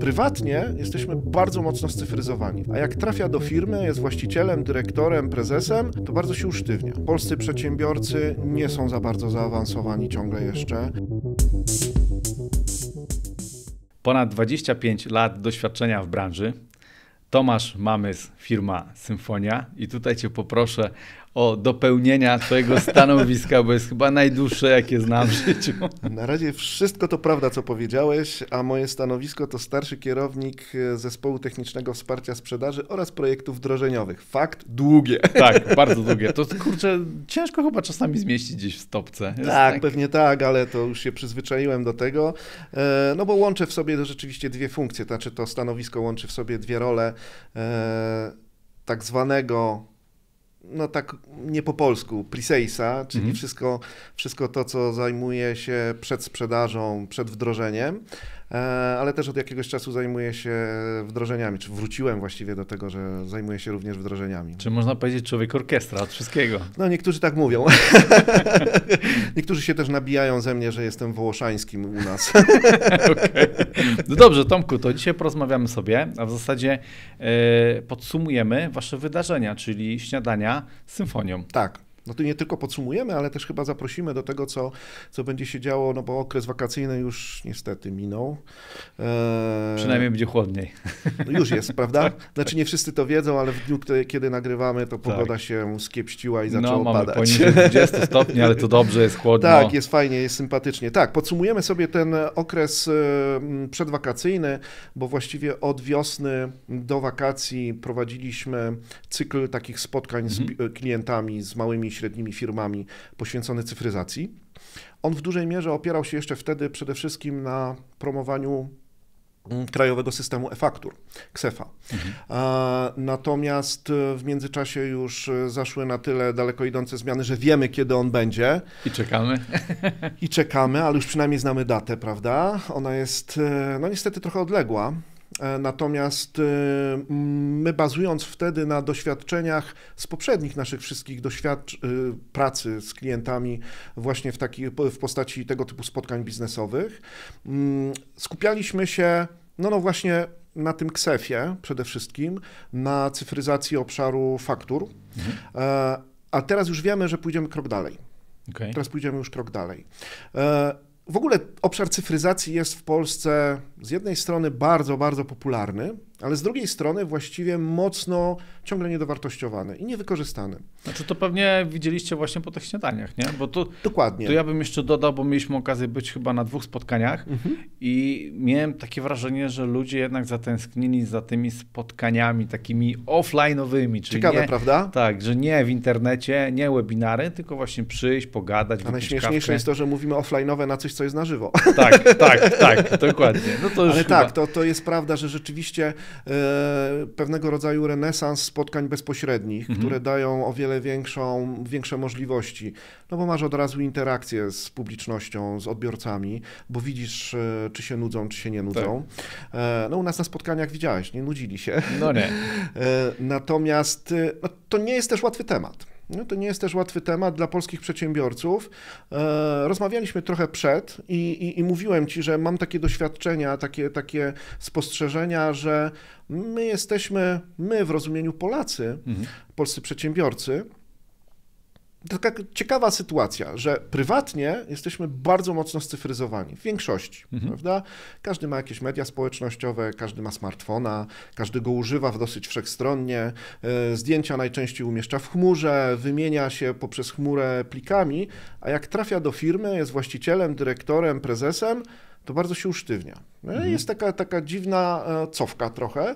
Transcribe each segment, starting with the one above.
Prywatnie jesteśmy bardzo mocno scyfryzowani, a jak trafia do firmy, jest właścicielem, dyrektorem, prezesem, to bardzo się usztywnia. Polscy przedsiębiorcy nie są za bardzo zaawansowani ciągle jeszcze. Ponad 25 lat doświadczenia w branży. Tomasz z firma Symfonia. I tutaj Cię poproszę o dopełnienia Twojego stanowiska, bo jest chyba najdłuższe, jakie znam w życiu. Na razie wszystko to prawda, co powiedziałeś, a moje stanowisko to starszy kierownik e, Zespołu Technicznego Wsparcia Sprzedaży oraz projektów wdrożeniowych. Fakt długie. Tak, bardzo długie. To kurczę, ciężko chyba czasami zmieścić gdzieś w stopce. Tak, tak, pewnie tak, ale to już się przyzwyczaiłem do tego, e, no bo łączę w sobie rzeczywiście dwie funkcje, znaczy to stanowisko łączy w sobie dwie role e, tak zwanego no tak nie po polsku, priseisa, czyli mhm. wszystko, wszystko to, co zajmuje się przed sprzedażą, przed wdrożeniem. E, ale też od jakiegoś czasu zajmuję się wdrożeniami, czy wróciłem właściwie do tego, że zajmuję się również wdrożeniami. Czy można powiedzieć człowiek orkiestra od wszystkiego? No niektórzy tak mówią. niektórzy się też nabijają ze mnie, że jestem wołoszańskim u nas. okay. No dobrze, Tomku, to dzisiaj porozmawiamy sobie, a w zasadzie e, podsumujemy wasze wydarzenia, czyli śniadania z symfonią. Tak no tu nie tylko podsumujemy, ale też chyba zaprosimy do tego, co, co będzie się działo, no bo okres wakacyjny już niestety minął. Eee... Przynajmniej będzie chłodniej. No już jest, prawda? Tak, tak. Znaczy nie wszyscy to wiedzą, ale w dniu, kiedy nagrywamy, to pogoda tak. się skiepściła i zaczęło no, mamy padać. poniżej 20 stopni, ale to dobrze, jest chłodno. Tak, jest fajnie, jest sympatycznie. Tak, podsumujemy sobie ten okres e, przedwakacyjny, bo właściwie od wiosny do wakacji prowadziliśmy cykl takich spotkań z mhm. e, klientami, z małymi średnimi firmami poświęcony cyfryzacji. On w dużej mierze opierał się jeszcze wtedy przede wszystkim na promowaniu mm, krajowego systemu e-faktur, KSEFA. Mhm. Natomiast e, w międzyczasie już e, zaszły na tyle daleko idące zmiany, że wiemy, kiedy on będzie. I czekamy. I czekamy, ale już przynajmniej znamy datę, prawda? Ona jest, e, no niestety, trochę odległa. E, natomiast e, my bazując wtedy na doświadczeniach z poprzednich naszych wszystkich doświadczeń pracy z klientami właśnie w, taki, w postaci tego typu spotkań biznesowych, skupialiśmy się no, no właśnie na tym ksefie przede wszystkim, na cyfryzacji obszaru faktur, mhm. E, a teraz już wiemy, że pójdziemy krok dalej. Okay. Teraz pójdziemy już krok dalej. W ogóle obszar cyfryzacji jest w Polsce z jednej strony bardzo, bardzo popularny, ale z drugiej strony właściwie mocno ciągle niedowartościowany i niewykorzystany. Znaczy to pewnie widzieliście właśnie po tych śniadaniach, nie? Bo to Dokładnie. Tu ja bym jeszcze dodał, bo mieliśmy okazję być chyba na dwóch spotkaniach mhm. i miałem takie wrażenie, że ludzie jednak zatęsknili za tymi spotkaniami takimi offline'owymi. Ciekawe, nie, prawda? Tak, że nie w internecie, nie webinary, tylko właśnie przyjść, pogadać, A najśmieszniejsze kawkę. jest to, że mówimy offline'owe na coś, co jest na żywo. Tak, tak, tak, dokładnie. No to ale chyba... tak, to, to jest prawda, że rzeczywiście E, pewnego rodzaju renesans spotkań bezpośrednich, mhm. które dają o wiele większą, większe możliwości. No bo masz od razu interakcję z publicznością, z odbiorcami, bo widzisz, e, czy się nudzą, czy się nie nudzą. Tak. E, no u nas na spotkaniach widziałeś, nie nudzili się. No nie. Natomiast no, to nie jest też łatwy temat. No to nie jest też łatwy temat dla polskich przedsiębiorców. E, rozmawialiśmy trochę przed i, i, i mówiłem Ci, że mam takie doświadczenia, takie, takie spostrzeżenia, że my jesteśmy, my w rozumieniu Polacy, mhm. polscy przedsiębiorcy, to taka ciekawa sytuacja, że prywatnie jesteśmy bardzo mocno scyfryzowani, w większości, mhm. prawda? Każdy ma jakieś media społecznościowe, każdy ma smartfona, każdy go używa w dosyć wszechstronnie, e, zdjęcia najczęściej umieszcza w chmurze, wymienia się poprzez chmurę plikami, a jak trafia do firmy, jest właścicielem, dyrektorem, prezesem, to bardzo się usztywnia. No mhm. Jest taka, taka dziwna e, cofka trochę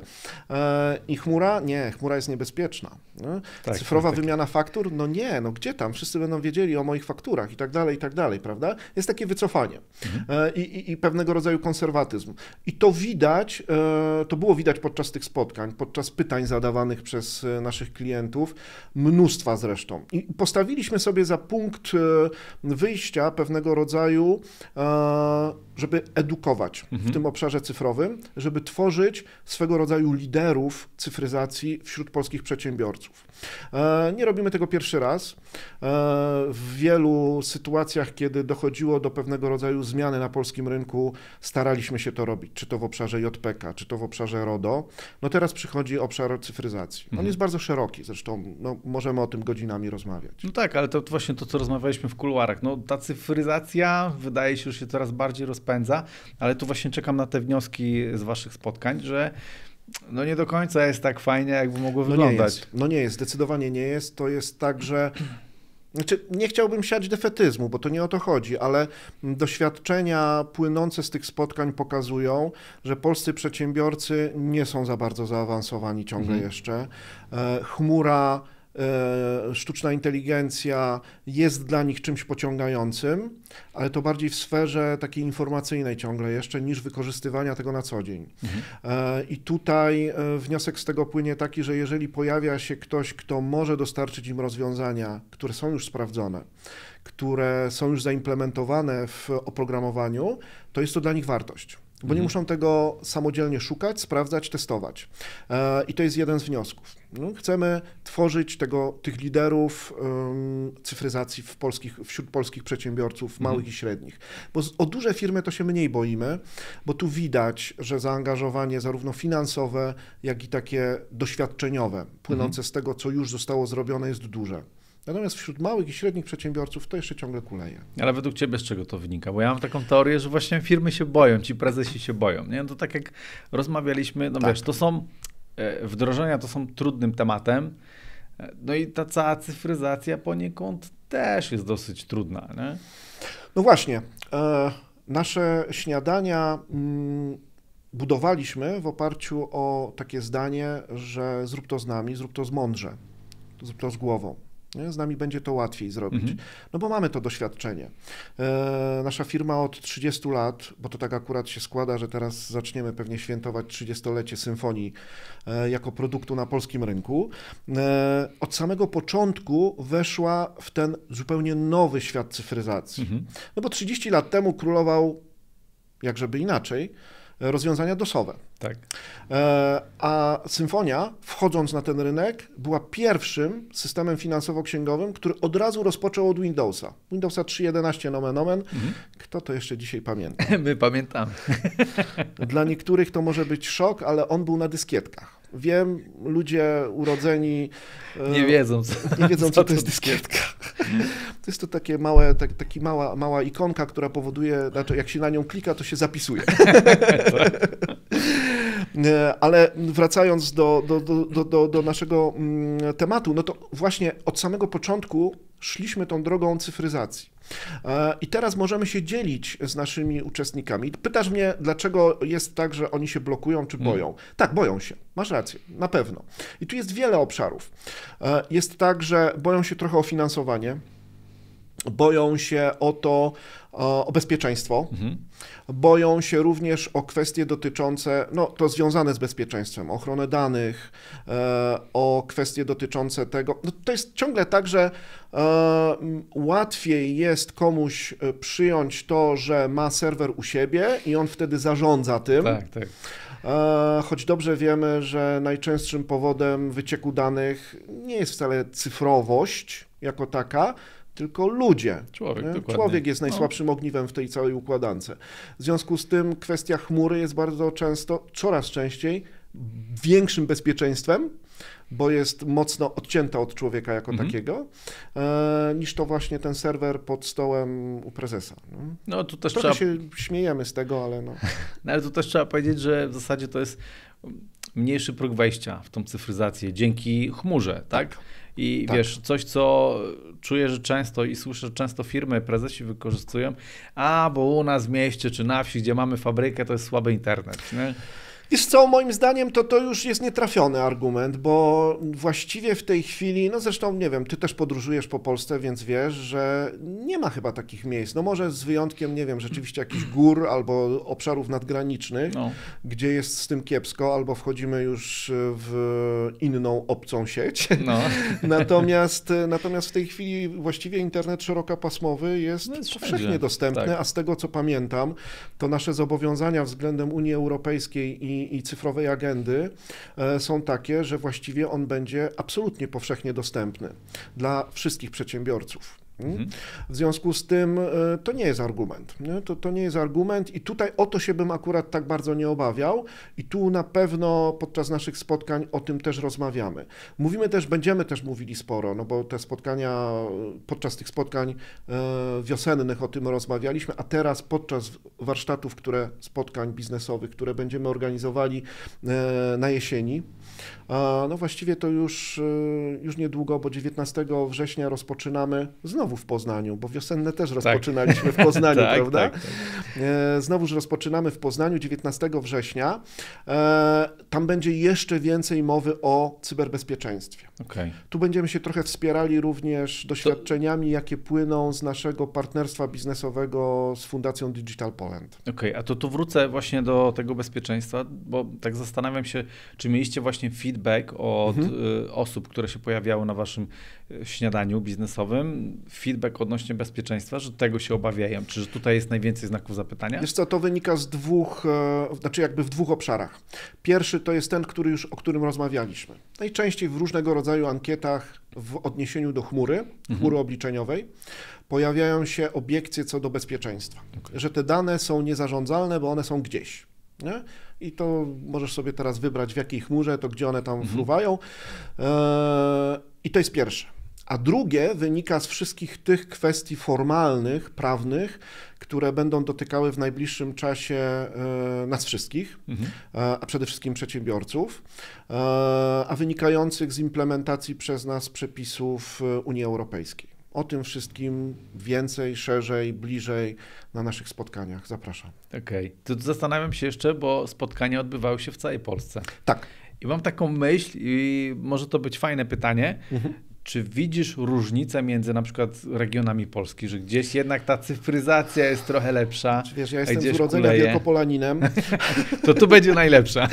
e, i chmura, nie, chmura jest niebezpieczna. No. Tak, tak, Cyfrowa tak, wymiana faktur, no nie, no gdzie tam, wszyscy będą wiedzieli o moich fakturach i tak dalej, i tak dalej, prawda? Jest takie wycofanie mhm. E, I, i, I, pewnego rodzaju konserwatyzm. I to widać, to było widać podczas tych spotkań, podczas pytań zadawanych przez naszych klientów, mnóstwa zresztą. I postawiliśmy sobie za punkt wyjścia pewnego rodzaju, żeby edukować mhm tym obszarze cyfrowym, żeby tworzyć swego rodzaju liderów cyfryzacji wśród polskich przedsiębiorców. E, nie robimy tego pierwszy raz. E, w wielu sytuacjach, kiedy dochodziło do pewnego rodzaju zmiany na polskim rynku, staraliśmy się to robić, czy to w obszarze JPK, czy to w obszarze RODO. No teraz przychodzi obszar cyfryzacji. On mhm. jest bardzo szeroki, zresztą no, możemy o tym godzinami rozmawiać. No tak, ale to właśnie to, co rozmawialiśmy w kuluarach. No, ta cyfryzacja wydaje się, że się coraz bardziej rozpędza, ale tu właśnie czekam na te wnioski z Waszych spotkań, że no nie do końca jest tak fajnie, jakby mogło no wyglądać. Nie No nie jest, zdecydowanie nie jest. To jest tak, że. Znaczy, nie chciałbym siać defetyzmu, bo to nie o to chodzi, ale doświadczenia płynące z tych spotkań pokazują, że polscy przedsiębiorcy nie są za bardzo zaawansowani ciągle mhm. jeszcze. E, chmura E, sztuczna inteligencja jest dla nich czymś pociągającym, ale to bardziej w sferze takiej informacyjnej ciągle jeszcze niż wykorzystywania tego na co dzień. Mhm. E, I tutaj e, wniosek z tego płynie taki, że jeżeli pojawia się ktoś, kto może dostarczyć im rozwiązania, które są już sprawdzone, które są już zaimplementowane w oprogramowaniu, to jest to dla nich wartość bo nie muszą tego samodzielnie szukać, sprawdzać, testować. E, I to jest jeden z wniosków. No, chcemy tworzyć tego, tych liderów cyfryzacji w polskich, wśród polskich przedsiębiorców mhm. małych mhm. i średnich. Bo o duże firmy to się mniej boimy, bo tu widać, że zaangażowanie zarówno finansowe, jak i takie doświadczeniowe, płynące mhm. z tego, co już zostało zrobione, jest duże. Natomiast wśród małych i średnich przedsiębiorców to jeszcze ciągle kuleje. Ale według Ciebie z czego to wynika? Bo ja mam taką teorię, że właśnie firmy się boją, ci prezesi się boją. Nie? No to tak jak rozmawialiśmy, no tak. wiesz, to są e, wdrożenia, to są trudnym tematem. E, no i ta cała cyfryzacja poniekąd też jest dosyć trudna. Nie? No właśnie. E, nasze śniadania mm, budowaliśmy w oparciu o takie zdanie, że zrób to z nami, zrób to z mądrze, zrób to z głową. Nie? Z nami będzie to łatwiej zrobić, mhm. no bo mamy to doświadczenie. E, nasza firma od 30 lat, bo to tak akurat się składa, że teraz zaczniemy pewnie świętować 30-lecie symfonii e, jako produktu na polskim rynku, e, od samego początku weszła w ten zupełnie nowy świat cyfryzacji. Mhm. No bo 30 lat temu królował, jakżeby inaczej, rozwiązania dosowe. Tak. E, a Symfonia, wchodząc na ten rynek, była pierwszym systemem finansowo-księgowym, który od razu rozpoczął od Windowsa. Windowsa 3.11 nomen nomen Mhm. Kto to jeszcze dzisiaj pamięta? My pamiętamy. Dla niektórych to może być szok, ale on był na dyskietkach. Wiem, ludzie urodzeni e, nie wiedzą, co, nie wiedzą, co, co to jest dyskietka. To jest to takie małe, tak, taki mała, mała ikonka, która powoduje, znaczy jak się na nią klika, to się zapisuje. E, ale wracając do, do, do, do, do naszego mm, tematu, no to właśnie od samego początku szliśmy tą drogą cyfryzacji. E, I teraz możemy się dzielić z naszymi uczestnikami. Pytasz mnie, dlaczego jest tak, że oni się blokują czy mm. boją? Tak, boją się. Masz rację, na pewno. I tu jest wiele obszarów. E, jest tak, że boją się trochę o finansowanie boją się o to, e, o bezpieczeństwo. Mhm. Boją się również o kwestie dotyczące, no to związane z bezpieczeństwem, ochronę danych, e, o kwestie dotyczące tego. No, to jest ciągle tak, że e, łatwiej jest komuś przyjąć to, że ma serwer u siebie i on wtedy zarządza tym. Tak, tak. Choć dobrze wiemy, że najczęstszym powodem wycieku danych nie jest wcale cyfrowość jako taka, tylko ludzie. Człowiek, Człowiek jest najsłabszym ogniwem w tej całej układance. W związku z tym kwestia chmury jest bardzo często, coraz częściej, większym bezpieczeństwem, bo jest mocno odcięta od człowieka jako mhm. takiego, e, niż to właśnie ten serwer pod stołem u prezesa. No, tu też Trochę trzeba... się śmiejemy z tego, ale no. no. Ale tu też trzeba powiedzieć, że w zasadzie to jest mm, mniejszy próg wejścia w tą cyfryzację dzięki chmurze, tak. tak. I tak. wiesz, coś, co czuję, że często i słyszę, że często firmy, prezesi wykorzystują, a bo u nas w mieście czy na wsi, gdzie mamy fabrykę, to jest słaby internet. Nie? Wiesz co, moim zdaniem to, to już jest nietrafiony argument, bo właściwie w tej chwili, no zresztą nie wiem, ty też podróżujesz po Polsce, więc wiesz, że nie ma chyba takich miejsc. No może z wyjątkiem, nie wiem, rzeczywiście jakichś gór albo obszarów nadgranicznych, no. gdzie jest z tym kiepsko, albo wchodzimy już w inną obcą sieć. No. natomiast, natomiast w tej chwili właściwie internet szerokopasmowy jest, no jest powszechnie dostępny, tak. a z tego co pamiętam, to nasze zobowiązania względem Unii Europejskiej i i, cyfrowej agendy e, są takie, że właściwie on będzie absolutnie powszechnie dostępny dla wszystkich przedsiębiorców. Mhm. W związku z tym e, to nie jest argument. Nie? To, to nie jest argument i tutaj o to się bym akurat tak bardzo nie obawiał i tu na pewno podczas naszych spotkań o tym też rozmawiamy. Mówimy też, będziemy też mówili sporo, no bo te spotkania, podczas tych spotkań e, wiosennych o tym rozmawialiśmy, a teraz podczas warsztatów, które spotkań biznesowych, które będziemy organizowali e, na jesieni, no właściwie to już, już niedługo, bo 19 września rozpoczynamy znowu znowu w Poznaniu, bo wiosenne też tak. rozpoczynaliśmy tak. w Poznaniu, tak, prawda? Tak, tak. E, znowuż rozpoczynamy w Poznaniu 19 września, e, tam będzie jeszcze więcej mowy o cyberbezpieczeństwie. Okay. Tu będziemy się trochę wspierali również doświadczeniami, to... jakie płyną z naszego partnerstwa biznesowego z Fundacją Digital Poland. Okej, okay, a to tu wrócę właśnie do tego bezpieczeństwa, bo tak zastanawiam się, czy mieliście właśnie feedback od mhm. Y, osób, które się pojawiały na waszym y, śniadaniu biznesowym, feedback odnośnie bezpieczeństwa, że tego się obawiają, czy że tutaj jest najwięcej znaków zapytania? Wiesz co, to wynika z dwóch, e, znaczy jakby w dwóch obszarach. Pierwszy pierwszy to jest ten, który już, o którym rozmawialiśmy. Najczęściej w różnego rodzaju ankietach w odniesieniu do chmury, mhm. chmury obliczeniowej, pojawiają się obiekcje co do bezpieczeństwa, okay. że te dane są niezarządzalne, bo one są gdzieś. Nie? I to możesz sobie teraz wybrać, w jakiej chmurze, to gdzie one tam mhm. fruwają. Eee, I to jest pierwsze a drugie wynika z wszystkich tych kwestii formalnych, prawnych, które będą dotykały w najbliższym czasie e, nas wszystkich, mhm. E, a przede wszystkim przedsiębiorców, e, a wynikających z implementacji przez nas przepisów Unii Europejskiej. O tym wszystkim więcej, szerzej, bliżej na naszych spotkaniach. Zapraszam. Okej. Okay. To zastanawiam się jeszcze, bo spotkania odbywały się w całej Polsce. Tak. I mam taką myśl, i może to być fajne pytanie. Mhm. Czy widzisz różnicę między na przykład regionami Polski, że gdzieś jednak ta cyfryzacja jest trochę lepsza? Czy wiesz, ja jestem z urodzenia kuleje. wielkopolaninem. to tu będzie najlepsza.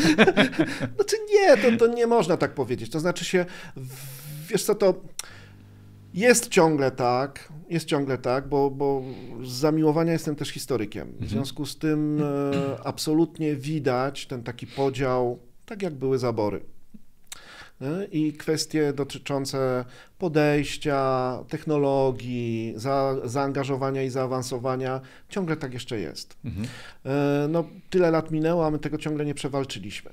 znaczy nie, to, to nie można tak powiedzieć. To znaczy się, wiesz co, to jest ciągle tak, jest ciągle tak, bo, bo z zamiłowania jestem też historykiem. W mhm. związku z tym e, absolutnie widać ten taki podział, tak jak były zabory. E, i kwestie dotyczące podejścia, technologii, za, zaangażowania i zaawansowania ciągle tak jeszcze jest. Mhm. E, no, tyle lat minęło, a my tego ciągle nie przewalczyliśmy.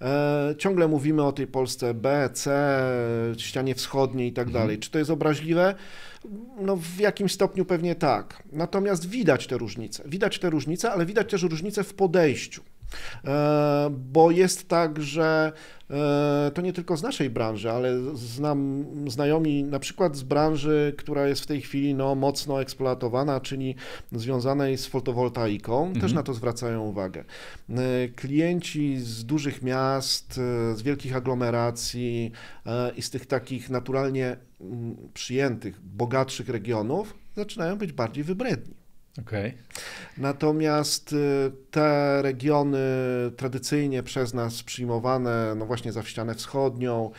E, ciągle mówimy o tej Polsce B, C, ścianie wschodniej i tak mhm. dalej. Czy to jest obraźliwe? No, w jakimś stopniu pewnie tak. Natomiast widać te różnice. Widać te różnice, ale widać też różnice w podejściu. E, bo jest tak, że e, to nie tylko z naszej branży, ale znam znajomi na przykład z branży, która jest w tej chwili no, mocno eksploatowana, czyli związanej z fotowoltaiką, mhm. też na to zwracają uwagę. E, klienci z dużych miast, z wielkich aglomeracji i z tych takich naturalnie mm, przyjętych, bogatszych regionów zaczynają być bardziej wybredni. Okay. Natomiast y, te regiony tradycyjnie przez nas przyjmowane, no właśnie za ścianę wschodnią,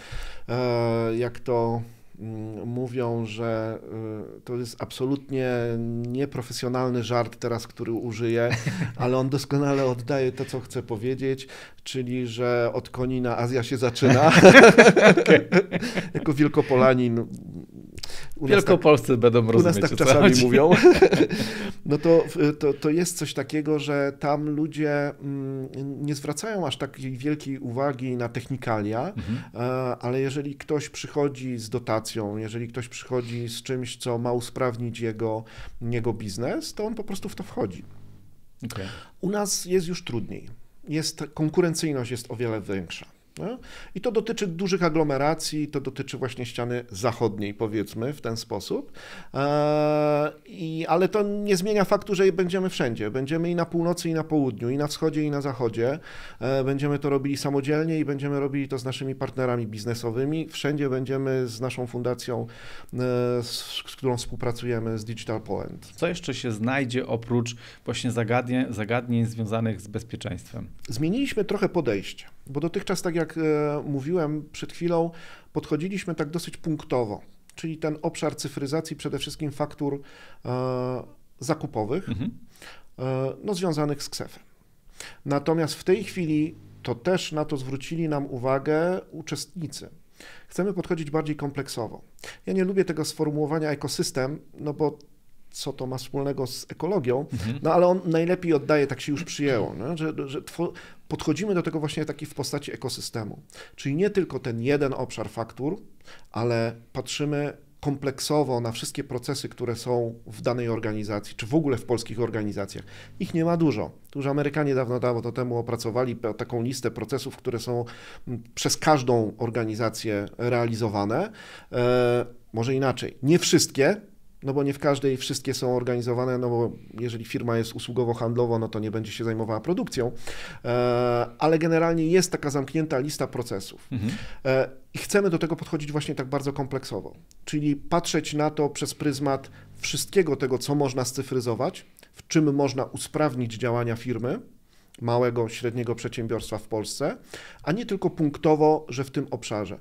e, jak to mm, mówią, że y, to jest absolutnie nieprofesjonalny żart teraz, który użyję, ale on doskonale oddaje to, co chcę powiedzieć, czyli, że od Konina Azja się zaczyna. okay. jako Wielkopolanin u Wielkopolscy tak, będą rozumieć. U nas tak czasami chodzi. mówią. no to, to, to jest coś takiego, że tam ludzie mm, nie zwracają aż takiej wielkiej uwagi na technikalia, mhm. E, ale jeżeli ktoś przychodzi z dotacją, jeżeli ktoś przychodzi z czymś, co ma usprawnić jego, jego biznes, to on po prostu w to wchodzi. Okay. U nas jest już trudniej. Jest, konkurencyjność jest o wiele większa. No? I to dotyczy dużych aglomeracji, to dotyczy właśnie ściany zachodniej, powiedzmy, w ten sposób. E, ale to nie zmienia faktu, że będziemy wszędzie. Będziemy i na północy, i na południu, i na wschodzie, i na zachodzie. E, będziemy to robili samodzielnie i będziemy robili to z naszymi partnerami biznesowymi. Wszędzie będziemy z naszą fundacją, e, z, z którą współpracujemy, z Digital Poland. Co jeszcze się znajdzie oprócz właśnie zagadnień, zagadnień związanych z bezpieczeństwem? Zmieniliśmy trochę podejście. Bo dotychczas, tak jak e, mówiłem przed chwilą, podchodziliśmy tak dosyć punktowo, czyli ten obszar cyfryzacji przede wszystkim faktur e, zakupowych, mhm. E, no, związanych z ksefem. Natomiast w tej chwili to też na to zwrócili nam uwagę uczestnicy. Chcemy podchodzić bardziej kompleksowo. Ja nie lubię tego sformułowania ekosystem, no bo co to ma wspólnego z ekologią, mhm. no ale on najlepiej oddaje, tak się już przyjęło, no, że, że podchodzimy do tego właśnie taki w postaci ekosystemu. Czyli nie tylko ten jeden obszar faktur, ale patrzymy kompleksowo na wszystkie procesy, które są w danej organizacji, czy w ogóle w polskich organizacjach. Ich nie ma dużo. Tu już Amerykanie dawno, dawno temu opracowali taką listę procesów, które są przez każdą organizację realizowane. E, może inaczej, nie wszystkie, no bo nie w każdej wszystkie są organizowane, no bo jeżeli firma jest usługowo handlowo no to nie będzie się zajmowała produkcją, e, ale generalnie jest taka zamknięta lista procesów. Mhm. E, I chcemy do tego podchodzić właśnie tak bardzo kompleksowo, czyli patrzeć na to przez pryzmat wszystkiego tego, co można scyfryzować, w czym można usprawnić działania firmy, małego, średniego przedsiębiorstwa w Polsce, a nie tylko punktowo, że w tym obszarze.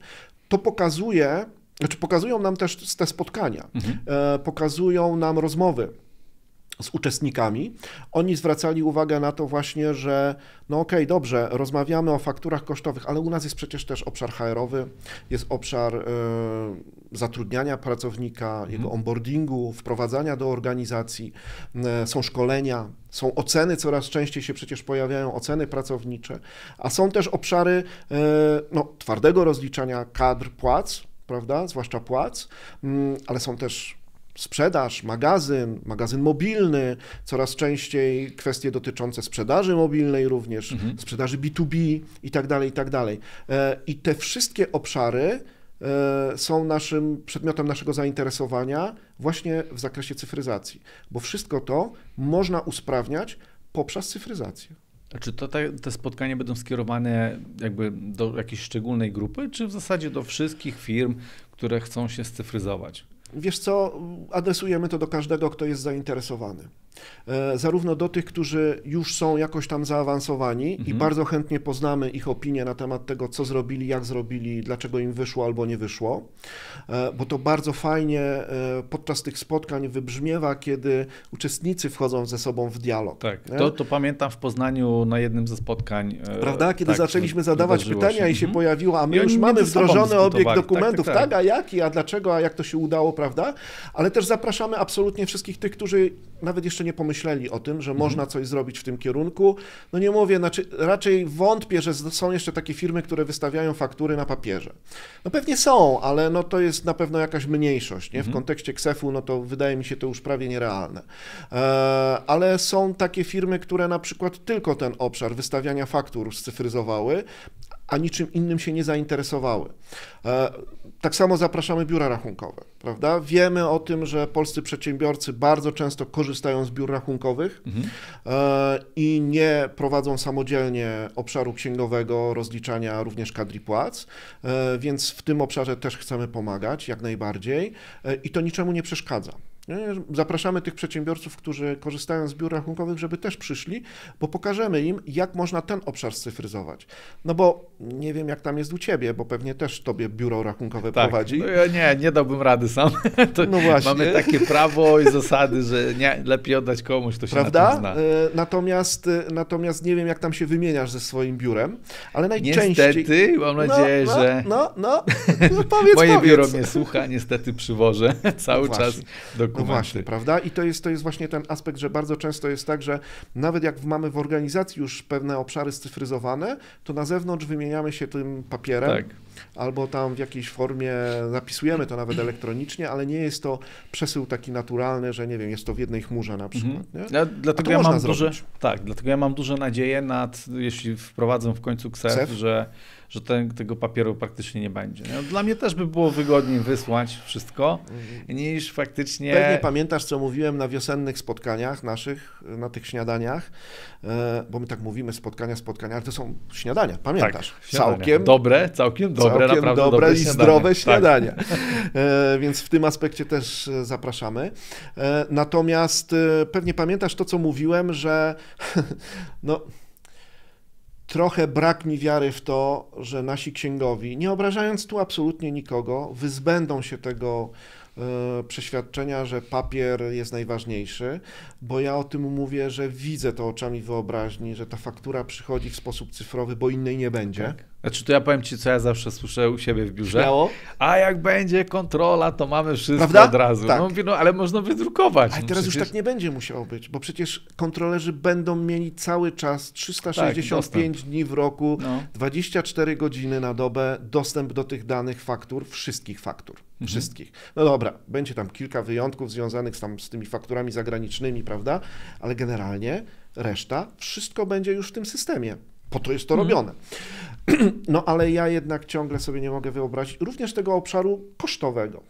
To pokazuje, znaczy pokazują nam też te spotkania, mhm. E, pokazują nam rozmowy z uczestnikami, oni zwracali uwagę na to właśnie, że no okej, okay, dobrze, rozmawiamy o fakturach kosztowych, ale u nas jest przecież też obszar HR-owy, jest obszar y, zatrudniania pracownika, mhm. jego onboardingu, wprowadzania do organizacji, y, są szkolenia, są oceny, coraz częściej się przecież pojawiają oceny pracownicze, a są też obszary y, no, twardego rozliczania kadr, płac, prawda, zwłaszcza płac, mm, ale są też sprzedaż, magazyn, magazyn mobilny, coraz częściej kwestie dotyczące sprzedaży mobilnej również, mhm. sprzedaży B2B i tak dalej, i tak dalej. E, I te wszystkie obszary e, są naszym przedmiotem naszego zainteresowania właśnie w zakresie cyfryzacji, bo wszystko to można usprawniać poprzez cyfryzację czy znaczy, to te, te, spotkania będą skierowane jakby do jakiejś szczególnej grupy, czy w zasadzie do wszystkich firm, które chcą się scyfryzować? Wiesz co, adresujemy to do każdego, kto jest zainteresowany. E, zarówno do tych, którzy już są jakoś tam zaawansowani mhm. i bardzo chętnie poznamy ich opinie na temat tego, co zrobili, jak zrobili, dlaczego im wyszło albo nie wyszło, e, bo to bardzo fajnie e, podczas tych spotkań wybrzmiewa, kiedy uczestnicy wchodzą ze sobą w dialog. Tak, to, to, pamiętam w Poznaniu na jednym ze spotkań. Prawda, kiedy tak, zaczęliśmy tak zadawać pytania się. i się mhm. pojawiło, a my już mamy wdrożony obiekt tak, dokumentów, tak, tak, tak, a jaki, a dlaczego, a jak to się udało, prawda? Ale też zapraszamy absolutnie wszystkich tych, którzy nawet jeszcze nie pomyśleli o tym, że mhm. można coś zrobić w tym kierunku. No nie mówię, znaczy, raczej wątpię, że są jeszcze takie firmy, które wystawiają faktury na papierze. No pewnie są, ale no to jest na pewno jakaś mniejszość. Nie? W mhm. kontekście Ksefu, no to wydaje mi się to już prawie nierealne. E, ale są takie firmy, które na przykład tylko ten obszar wystawiania faktur scyfryzowały, a niczym innym się nie zainteresowały. E, tak samo zapraszamy biura rachunkowe, prawda? Wiemy o tym, że polscy przedsiębiorcy bardzo często korzystają z biur rachunkowych mhm. E, i nie prowadzą samodzielnie obszaru księgowego, rozliczania również kadri płac, e, więc w tym obszarze też chcemy pomagać jak najbardziej i to niczemu nie przeszkadza. Zapraszamy tych przedsiębiorców, którzy korzystają z biur rachunkowych, żeby też przyszli, bo pokażemy im, jak można ten obszar scyfryzować. No bo nie wiem, jak tam jest u ciebie, bo pewnie też tobie biuro rachunkowe tak. prowadzi. No ja nie, nie dałbym rady sam. To no właśnie. Mamy takie prawo i zasady, że nie, lepiej oddać komuś, to się Prawda? Na zna. E, natomiast, e, natomiast nie wiem, jak tam się wymieniasz ze swoim biurem, ale najczęściej... Niestety, mam no, nadzieję, no, no, że... No, no, no, powiedz, Moje powiedz. biuro mnie słucha, niestety przywożę cały no czas do no właśnie, prawda? I to jest, to jest właśnie ten aspekt, że bardzo często jest tak, że nawet jak mamy w organizacji już pewne obszary scyfryzowane, to na zewnątrz wymieniamy się tym papierem. Tak. Albo tam w jakiejś formie zapisujemy to nawet elektronicznie, ale nie jest to przesył taki naturalny, że nie wiem, jest to w jednej chmurze na przykład. Mhm. Ja, dlatego ja mam duże, tak, dlatego ja mam duże nadzieje nad, jeśli wprowadzą w końcu KSEF, że że ten, tego papieru praktycznie nie będzie. No, dla mnie też by było wygodniej wysłać wszystko, mhm. niż faktycznie... Pewnie pamiętasz, co mówiłem na wiosennych spotkaniach naszych, na tych śniadaniach, e, bo my tak mówimy spotkania, spotkania, ale to są śniadania, tak, pamiętasz? Tak, śniadania. Całkiem dobre, całkiem dobre, całkiem naprawdę dobre, dobre i zdrowe śniadania. Tak. E, więc w tym aspekcie też e, zapraszamy. Natomiast pewnie pamiętasz to, co mówiłem, że no trochę brak mi wiary w to, że nasi księgowi, nie obrażając tu absolutnie nikogo, wyzbędą się tego E, przeświadczenia, że papier jest najważniejszy, bo ja o tym mówię, że widzę to oczami wyobraźni, że ta faktura przychodzi w sposób cyfrowy, bo innej nie będzie. Tak. Znaczy to ja powiem Ci, co ja zawsze słyszę u siebie w biurze. Śmiało. A jak będzie kontrola, to mamy wszystko Prawda? od razu. Tak. No, mówię, no ale można wydrukować. Ale no, teraz przecież... już tak nie będzie musiało być, bo przecież kontrolerzy będą mieli cały czas 365 tak, dni w roku, no. 24 godziny na dobę dostęp do tych danych faktur, wszystkich faktur. Mhm. Wszystkich. No dobra, będzie tam kilka wyjątków związanych z, tam, z tymi fakturami zagranicznymi, prawda? Ale generalnie reszta, wszystko będzie już w tym systemie. Po to jest to mhm. robione. No ale ja jednak ciągle sobie nie mogę wyobrazić również tego obszaru kosztowego,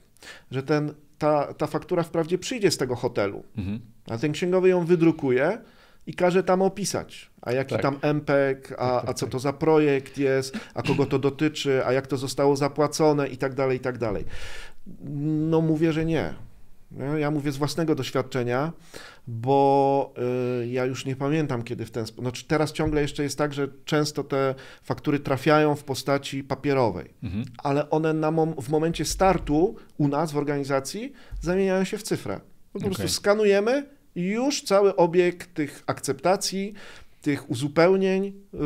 że ten, ta, ta faktura wprawdzie przyjdzie z tego hotelu, mhm. a ten księgowy ją wydrukuje, i każe tam opisać, a jaki tak. tam MPEG, a, a co to za projekt jest, a kogo to dotyczy, a jak to zostało zapłacone i tak dalej, i tak dalej. No mówię, że nie. Ja mówię z własnego doświadczenia, bo y, ja już nie pamiętam kiedy w ten sposób. Znaczy teraz ciągle jeszcze jest tak, że często te faktury trafiają w postaci papierowej, mhm. ale one mom w momencie startu u nas w organizacji zamieniają się w cyfrę. Po prostu okay. skanujemy, i już cały obieg tych akceptacji, tych uzupełnień yy,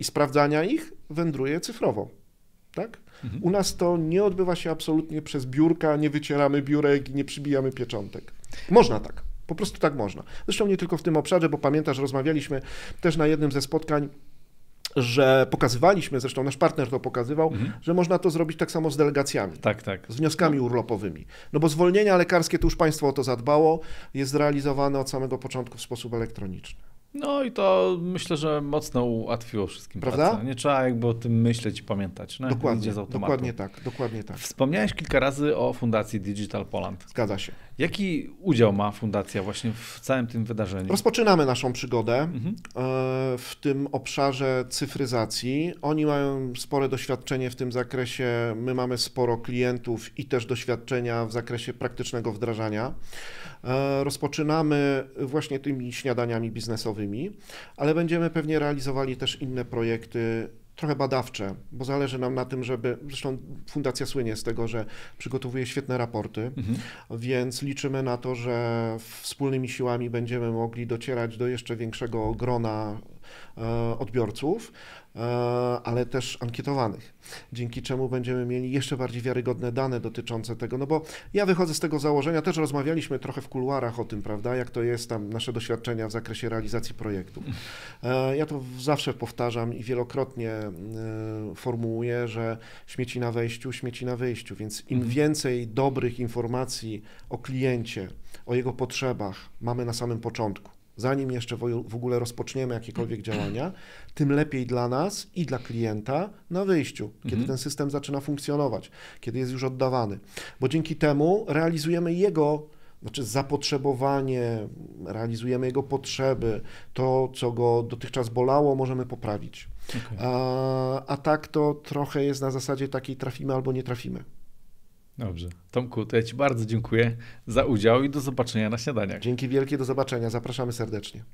i sprawdzania ich wędruje cyfrowo. Tak? Mhm. U nas to nie odbywa się absolutnie przez biurka, nie wycieramy biurek i nie przybijamy pieczątek. Można tak. Po prostu tak można. Zresztą nie tylko w tym obszarze, bo pamiętasz, rozmawialiśmy też na jednym ze spotkań że pokazywaliśmy, zresztą nasz partner to pokazywał, mhm. że można to zrobić tak samo z delegacjami. Tak, tak. Z wnioskami urlopowymi. No bo zwolnienia lekarskie, to już państwo o to zadbało, jest realizowane od samego początku w sposób elektroniczny. No i to myślę, że mocno ułatwiło wszystkim Prawda? Pracę. Nie trzeba jakby o tym myśleć i pamiętać. Nie? Dokładnie, dokładnie tak, dokładnie tak. Wspomniałeś kilka razy o Fundacji Digital Poland. Zgadza się. Jaki udział ma fundacja właśnie w całym tym wydarzeniu? Rozpoczynamy naszą przygodę mhm. e, w tym obszarze cyfryzacji. Oni mają spore doświadczenie w tym zakresie. My mamy sporo klientów i też doświadczenia w zakresie praktycznego wdrażania. E, rozpoczynamy właśnie tymi śniadaniami biznesowymi, ale będziemy pewnie realizowali też inne projekty trochę badawcze, bo zależy nam na tym, żeby. Zresztą fundacja słynie z tego, że przygotowuje świetne raporty, mhm. więc liczymy na to, że wspólnymi siłami będziemy mogli docierać do jeszcze większego grona e, odbiorców. E, ale też ankietowanych, dzięki czemu będziemy mieli jeszcze bardziej wiarygodne dane dotyczące tego, no bo ja wychodzę z tego założenia, też rozmawialiśmy trochę w kuluarach o tym, prawda, jak to jest tam nasze doświadczenia w zakresie realizacji projektu. E, ja to zawsze powtarzam i wielokrotnie e, formułuję, że śmieci na wejściu, śmieci na wyjściu, więc im mhm. więcej dobrych informacji o kliencie, o jego potrzebach mamy na samym początku, zanim jeszcze w ogóle rozpoczniemy jakiekolwiek działania, tym lepiej dla nas i dla klienta na wyjściu, kiedy mhm. ten system zaczyna funkcjonować, kiedy jest już oddawany. Bo dzięki temu realizujemy jego znaczy zapotrzebowanie, realizujemy jego potrzeby, to, co go dotychczas bolało, możemy poprawić. Okay. A, a tak to trochę jest na zasadzie takiej trafimy albo nie trafimy. Dobrze. Tomku, to ja Ci bardzo dziękuję za udział i do zobaczenia na śniadaniach. Dzięki wielkie, do zobaczenia. Zapraszamy serdecznie.